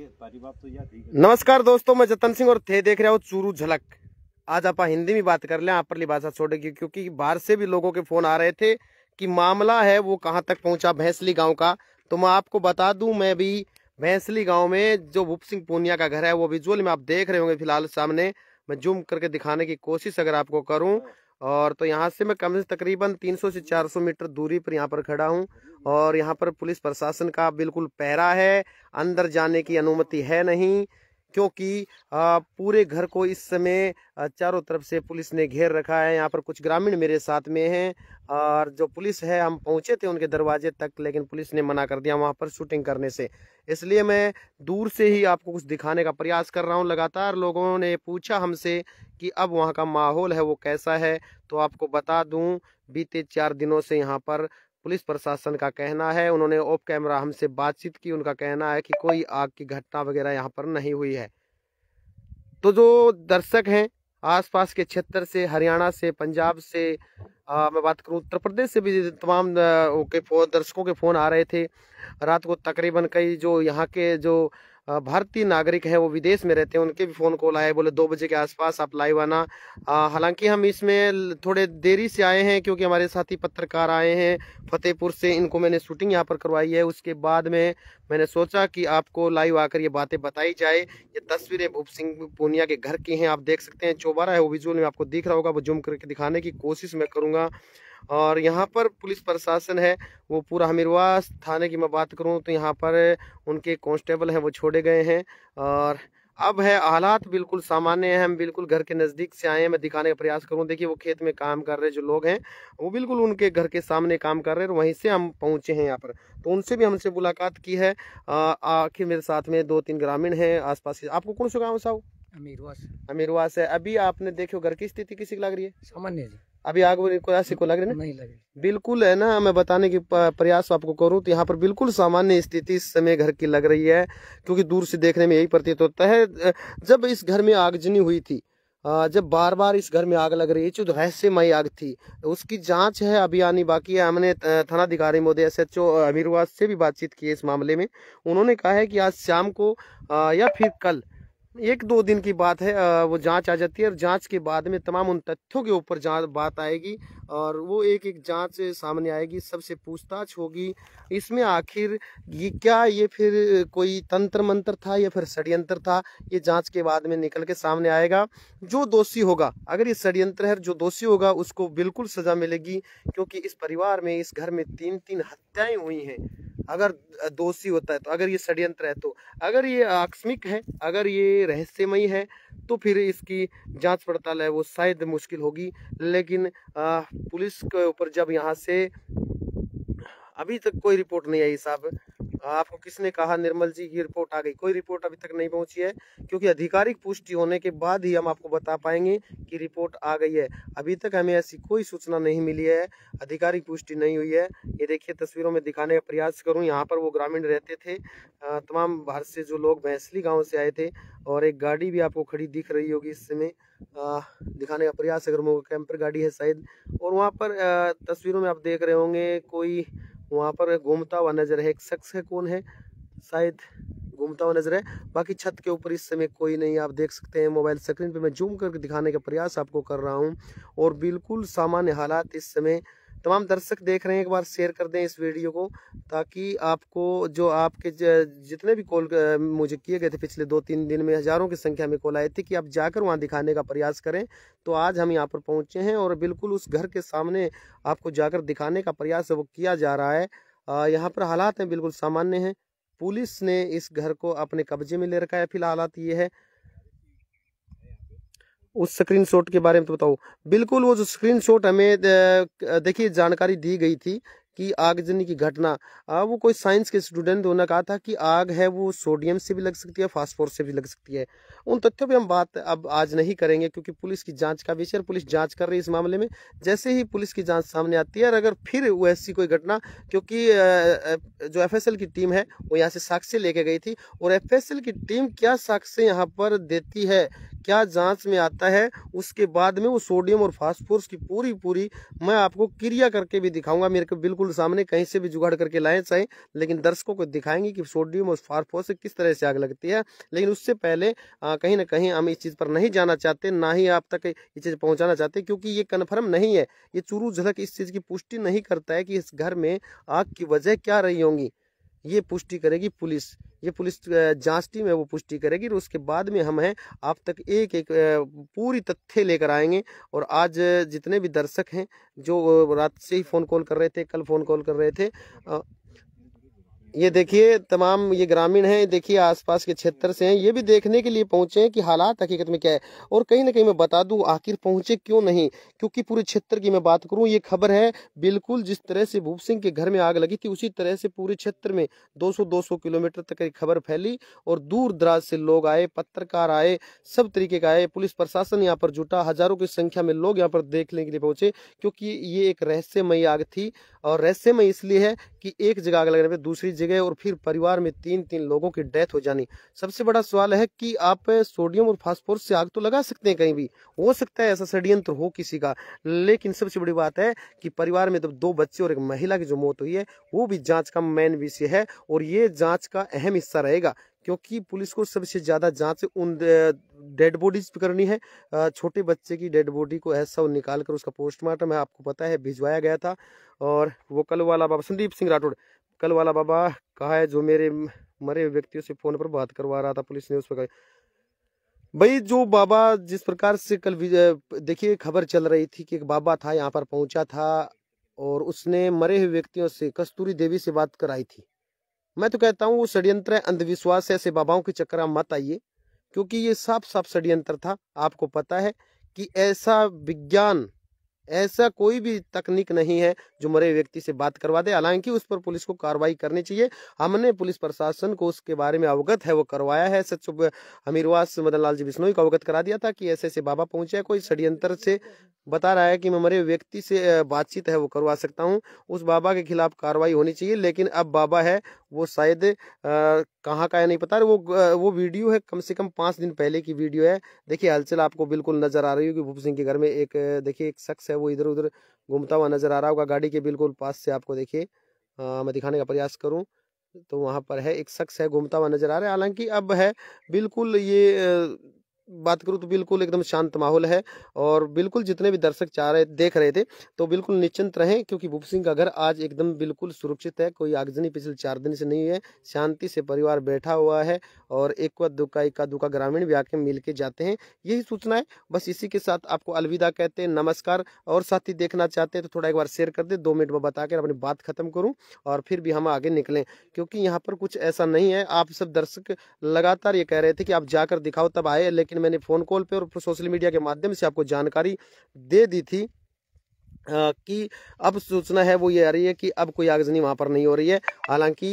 तो नमस्कार दोस्तों मैं जतन सिंह और थे देख रहे हो चूरू झलक आज आप हिंदी में बात कर ले आप भाषा छोड़ेगी क्योंकि बाहर से भी लोगों के फोन आ रहे थे कि मामला है वो कहाँ तक पहुँचा भैंसली गाँव का तो मैं आपको बता दूं मैं भी भैंसली गाँव में जो भूप सिंह पूनिया का घर है वो विजुअल में आप देख रहे होंगे फिलहाल सामने मैं जूम करके दिखाने की कोशिश अगर आपको करूँ और तो यहाँ से मैं कम से तकरीबन 300 से 400 मीटर दूरी पर यहाँ पर खड़ा हूँ और यहाँ पर पुलिस प्रशासन का बिल्कुल पहरा है अंदर जाने की अनुमति है नहीं क्योंकि पूरे घर को इस समय चारों तरफ से पुलिस ने घेर रखा है यहाँ पर कुछ ग्रामीण मेरे साथ में हैं और जो पुलिस है हम पहुँचे थे उनके दरवाजे तक लेकिन पुलिस ने मना कर दिया वहाँ पर शूटिंग करने से इसलिए मैं दूर से ही आपको कुछ दिखाने का प्रयास कर रहा हूँ लगातार लोगों ने पूछा हमसे कि अब वहाँ का माहौल है वो कैसा है तो आपको बता दूँ बीते चार दिनों से यहाँ पर पुलिस प्रशासन का कहना है उन्होंने ऑफ कैमरा हमसे बातचीत की उनका कहना है कि कोई आग की घटना वगैरह यहाँ पर नहीं हुई है तो जो दर्शक हैं आसपास के क्षेत्र से हरियाणा से पंजाब से आ, मैं बात करूं उत्तर प्रदेश से भी तमाम के दर्शकों के फ़ोन आ रहे थे रात को तकरीबन कई जो यहाँ के जो भारतीय नागरिक हैं वो विदेश में रहते हैं उनके भी फ़ोन कॉल आए बोले दो बजे के आसपास आप लाइव आना हालांकि हम इसमें थोड़े देरी से आए हैं क्योंकि हमारे साथी पत्रकार आए हैं फतेहपुर से इनको मैंने शूटिंग यहाँ पर करवाई है उसके बाद में मैंने सोचा कि आपको लाइव आकर ये बातें बताई जाए ये तस्वीरें भूप सिंह पूनिया के घर की हैं आप देख सकते हैं चौबारा है वो विजुअल में आपको दिख रहा होगा वो जुम करके दिखाने की कोशिश मैं करूँगा और यहाँ पर पुलिस प्रशासन है वो पूरा हमीरवा थाने की मैं बात करूँ तो यहाँ पर उनके कॉन्स्टेबल हैं वो छोड़े गए हैं और अब है हालात बिल्कुल सामान्य है हम बिल्कुल घर के नज़दीक से आए हैं मैं दिखाने का प्रयास करूँ देखिए वो खेत में काम कर रहे जो लोग हैं वो बिल्कुल उनके घर के सामने काम कर रहे हैं वहीं से हम पहुँचे हैं यहाँ पर तो उनसे भी हमसे मुलाकात की है आखिर मेरे साथ में दो तीन ग्रामीण हैं आस पास आपको कौन सा गाँव साहु अमीरवास अमीरवास है अभी आपने देखो घर की स्थिति किसी की लग रही है सामान्य अभी आग को ऐसे को लग रही नहीं लगे बिल्कुल है ना मैं बताने की प्रयास तो आपको करूं तो यहाँ पर बिल्कुल सामान्य स्थिति इस समय घर की लग रही है क्योंकि दूर से देखने में यही प्रतीत होता है जब इस घर में आगजनी हुई थी जब बार बार इस घर में आग लग रही है जो रहस्यमयी आग थी उसकी जांच है अभी आनी बाकी है हमने थानाधिकारी महोदय एस एच ओ अमीरवास से भी बातचीत की है इस मामले में उन्होंने कहा है कि आज शाम को या फिर कल एक दो दिन की बात है वो जांच आ जाती है और जांच के बाद में तमाम उन तथ्यों के ऊपर जांच बात आएगी और वो एक एक जांच सामने आएगी सबसे पूछताछ होगी इसमें आखिर ये क्या ये फिर कोई तंत्र मंत्र था या फिर षड्यंत्र था ये जांच के बाद में निकल के सामने आएगा जो दोषी होगा अगर ये षड्यंत्र है जो दोषी होगा उसको बिल्कुल सजा मिलेगी क्योंकि इस परिवार में इस घर में तीन तीन हत्याएं हुई हैं अगर दोषी होता है तो अगर ये षड्यंत्र है तो अगर ये आकस्मिक है अगर ये रहस्यमयी है तो फिर इसकी जांच पड़ताल है वो शायद मुश्किल होगी लेकिन पुलिस के ऊपर जब यहाँ से अभी तक कोई रिपोर्ट नहीं आई साहब आपको किसने कहा निर्मल जी की रिपोर्ट आ गई कोई रिपोर्ट अभी तक नहीं पहुंची है क्योंकि आधिकारिक पुष्टि होने के बाद ही हम आपको बता पाएंगे कि रिपोर्ट आ गई है अभी तक हमें ऐसी कोई सूचना नहीं मिली है आधिकारिक पुष्टि नहीं हुई है ये देखिए तस्वीरों में दिखाने का प्रयास करूँ यहाँ पर वो ग्रामीण रहते थे तमाम भारत से जो लोग भैंसली गाँव से आए थे और एक गाड़ी भी आपको खड़ी दिख रही होगी इस समय दिखाने का प्रयास करूँगा कैंपर गाड़ी है शायद और वहाँ पर तस्वीरों में आप देख रहे होंगे कोई वहाँ पर घूमता हुआ नजर है एक शख्स है कौन है शायद घूमता हुआ नजर है बाकी छत के ऊपर इस समय कोई नहीं आप देख सकते हैं मोबाइल स्क्रीन पे मैं जूम करके दिखाने का प्रयास आपको कर रहा हूँ और बिल्कुल सामान्य हालात इस समय तमाम दर्शक देख रहे हैं एक बार शेयर कर दें इस वीडियो को ताकि आपको जो आपके जितने भी कॉल मुझे किए गए थे पिछले दो तीन दिन में हज़ारों की संख्या में कॉल आए थे कि आप जाकर वहाँ दिखाने का प्रयास करें तो आज हम यहाँ पर पहुँचे हैं और बिल्कुल उस घर के सामने आपको जाकर दिखाने का प्रयास वो किया जा रहा है यहाँ पर हालात हैं बिल्कुल सामान्य हैं पुलिस ने इस घर को अपने कब्जे में ले रखा है फिलहाल हालात ये है उस स्क्रीनशॉट के बारे में तो बताओ बिल्कुल वो जो स्क्रीनशॉट हमें देखिए जानकारी दी गई थी कि आगजनी की घटना वो कोई साइंस के स्टूडेंट उन्होंने कहा था कि आग है वो सोडियम से भी लग सकती है फास्फोरस से भी लग सकती है उन तथ्यों पर हम बात अब आज नहीं करेंगे क्योंकि पुलिस की जांच का विषय पुलिस जांच कर रही है इस मामले में जैसे ही पुलिस की जांच सामने आती है और अगर फिर वो ऐसी कोई घटना क्योंकि जो एफ की टीम है वो यहाँ से साक्ष्य लेके गई थी और एफ की टीम क्या साक्ष्य यहाँ पर देती है क्या जांच में आता है उसके बाद में वो सोडियम और फास्फोरस की पूरी पूरी मैं आपको क्रिया करके भी दिखाऊंगा मेरे को बिल्कुल बिल्कुल सामने कहीं से भी जुगाड़ करके लाए चाहे लेकिन दर्शकों को दिखाएंगे कि सोडियम और फारफोर से किस तरह से आग लगती है लेकिन उससे पहले कहीं ना कहीं हम इस चीज़ पर नहीं जाना चाहते ना ही आप तक ये चीज़ पहुँचाना चाहते क्योंकि ये कन्फर्म नहीं है ये चूरू झलक इस चीज़ की पुष्टि नहीं करता है कि इस घर में आग की वजह क्या रही होंगी ये पुष्टि करेगी पुलिस ये पुलिस जांच टीम है वो पुष्टि करेगी और उसके बाद में हम हैं आप तक एक एक पूरी तथ्य लेकर आएंगे और आज जितने भी दर्शक हैं जो रात से ही फ़ोन कॉल कर रहे थे कल फ़ोन कॉल कर रहे थे ये देखिए तमाम ये ग्रामीण हैं देखिए आसपास के क्षेत्र से हैं ये भी देखने के लिए पहुंचे हैं कि हालात हकीकत में क्या है और कहीं ना कहीं मैं बता दूं आखिर पहुंचे क्यों नहीं क्योंकि पूरे क्षेत्र की मैं बात करूं ये खबर है बिल्कुल जिस तरह से भूप सिंह के घर में आग लगी थी उसी तरह से पूरे क्षेत्र में दो सौ किलोमीटर तक की खबर फैली और दूर दराज से लोग आए पत्रकार आए सब तरीके का आए पुलिस प्रशासन यहाँ पर जुटा हजारों की संख्या में लोग यहाँ पर देखने के लिए पहुंचे क्योंकि ये एक रहस्यमयी आग थी और रहस्यमय इसलिए है कि एक जगह आग लगने पर दूसरी जगह और फिर परिवार में तीन तीन लोगों की डेथ हो जानी सबसे बड़ा सवाल है कि आप सोडियम और फास्फोरस से आग तो लगा सकते हैं कहीं भी हो सकता है ऐसा षड्यंत्र हो किसी का लेकिन सबसे बड़ी बात है कि परिवार में जब दो बच्चे और एक महिला की जो मौत हुई है वो भी जाँच का मेन विषय है और ये जाँच का अहम हिस्सा रहेगा क्योंकि पुलिस को सबसे ज़्यादा जांच उन डेड बॉडीज पर करनी है छोटे बच्चे की डेड बॉडी को ऐसा निकाल कर उसका पोस्टमार्टम है आपको पता है भिजवाया गया था और वो कल वाला बाबा संदीप सिंह राठौड़ कल वाला बाबा कहा है जो मेरे मरे व्यक्तियों से फोन पर बात करवा रहा था पुलिस ने उस पर भाई जो बाबा जिस प्रकार से कल देखिए खबर चल रही थी कि एक बाबा था यहाँ पर पहुंचा था और उसने मरे हुए व्यक्तियों से कस्तूरी देवी से बात कराई थी मैं तो कहता हूँ वो षड्यंत्र है अंधविश्वास है ऐसे बाबाओं के चक्कर मत आइए क्योंकि ये साफ साफ षड्यंत्र था आपको पता है कि ऐसा विज्ञान ऐसा कोई भी तकनीक नहीं है जो मरे व्यक्ति से बात करवा दे हालांकि उस पर पुलिस को कार्रवाई करनी चाहिए हमने पुलिस प्रशासन को उसके बारे में अवगत है वो करवाया है सच अमीरवास मदन लाल जी बिश्नोई को अवगत करा दिया था कि ऐसे ऐसे बाबा पहुंचे कोई षड्यंत्र से बता रहा है कि मैं मरे व्यक्ति से बातचीत है वो करवा सकता हूँ उस बाबा के खिलाफ कार्रवाई होनी चाहिए लेकिन अब बाबा है वो शायद कहाँ का है नहीं पता वो वो वीडियो है कम से कम पाँच दिन पहले की वीडियो है देखिए हलचल आपको बिल्कुल नजर आ रही होगी भूप सिंह के घर में एक देखिए एक शख्स है वो इधर उधर घूमता हुआ नजर आ रहा होगा गाड़ी के बिल्कुल पास से आपको देखिए मैं दिखाने का प्रयास करूँ तो वहाँ पर है एक शख्स है घूमता हुआ नजर आ रहा है हालांकि अब है बिल्कुल ये बात करूँ तो बिल्कुल एकदम शांत माहौल है और बिल्कुल जितने भी दर्शक चाह रहे देख रहे थे तो बिल्कुल निश्चिंत रहें क्योंकि भूप सिंह का घर आज एकदम बिल्कुल सुरक्षित है कोई आगजनी पिछले चार दिन से नहीं है शांति से परिवार बैठा हुआ है और एक का दुक्का इक्का दुका ग्रामीण भी आके मिल के जाते हैं यही सूचना है बस इसी के साथ आपको अलविदा कहते हैं नमस्कार और साथ ही देखना चाहते हैं तो थोड़ा एक बार शेयर कर दे दो मिनट में बताकर अपनी बात खत्म करूँ और फिर भी हम आगे निकलें क्योंकि यहाँ पर कुछ ऐसा नहीं है आप सब दर्शक लगातार ये कह रहे थे कि आप जाकर दिखाओ तब आए लेकिन लेकिन मैंने फ़ोन कॉल पे और सोशल मीडिया के माध्यम से आपको जानकारी दे दी थी कि अब सूचना है वो ये आ रही है कि अब कोई आगजनी वहाँ पर नहीं हो रही है हालांकि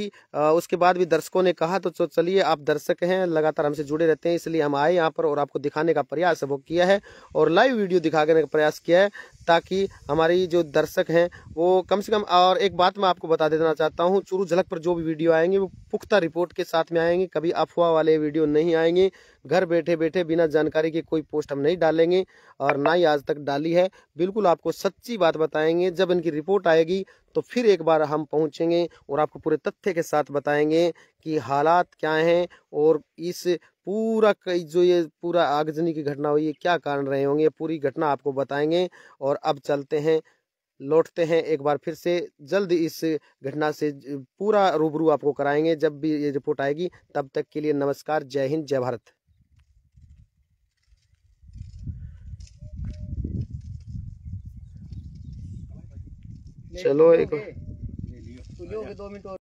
उसके बाद भी दर्शकों ने कहा तो चलिए आप दर्शक हैं लगातार हमसे जुड़े रहते हैं इसलिए हम आए यहाँ पर और आपको दिखाने का प्रयास वो किया है और लाइव वीडियो दिखाने का प्रयास किया है ताकि हमारी जो दर्शक हैं वो कम से कम और एक बात मैं आपको बता देना चाहता हूँ चूरू झलक पर जो भी वीडियो आएंगे वो पुख्ता रिपोर्ट के साथ में आएंगे कभी अफवाह वाले वीडियो नहीं आएंगे घर बैठे बैठे बिना जानकारी के कोई पोस्ट हम नहीं डालेंगे और ना ही आज तक डाली है बिल्कुल आपको सच्ची बात बताएंगे जब इनकी रिपोर्ट आएगी तो फिर एक बार हम पहुंचेंगे और आपको पूरे तथ्य के साथ बताएंगे कि हालात क्या हैं और इस पूरा कई जो ये पूरा आगजनी की घटना हुई है क्या कारण रहे होंगे पूरी घटना आपको बताएंगे और अब चलते हैं लौटते हैं एक बार फिर से जल्द इस घटना से पूरा रूबरू आपको कराएंगे जब भी ये रिपोर्ट आएगी तब तक के लिए नमस्कार जय हिंद जय भारत चलो एक तो तो तो दो मिनट